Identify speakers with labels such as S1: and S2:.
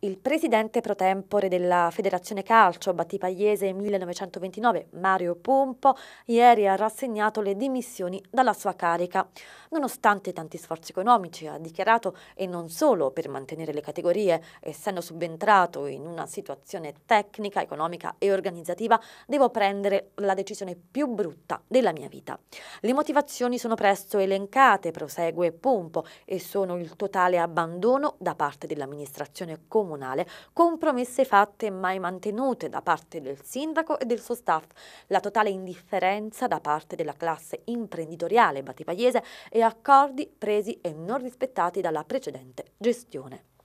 S1: Il presidente pro tempore della Federazione Calcio Battipagliese 1929, Mario Pompo, ieri ha rassegnato le dimissioni dalla sua carica. Nonostante tanti sforzi economici, ha dichiarato, e non solo per mantenere le categorie, essendo subentrato in una situazione tecnica, economica e organizzativa, devo prendere la decisione più brutta della mia vita. Le motivazioni sono presto elencate, prosegue Pompo, e sono il totale abbandono da parte dell'amministrazione comunale comunale, con promesse fatte mai mantenute da parte del sindaco e del suo staff, la totale indifferenza da parte della classe imprenditoriale batipagliese e accordi presi e non rispettati dalla precedente gestione.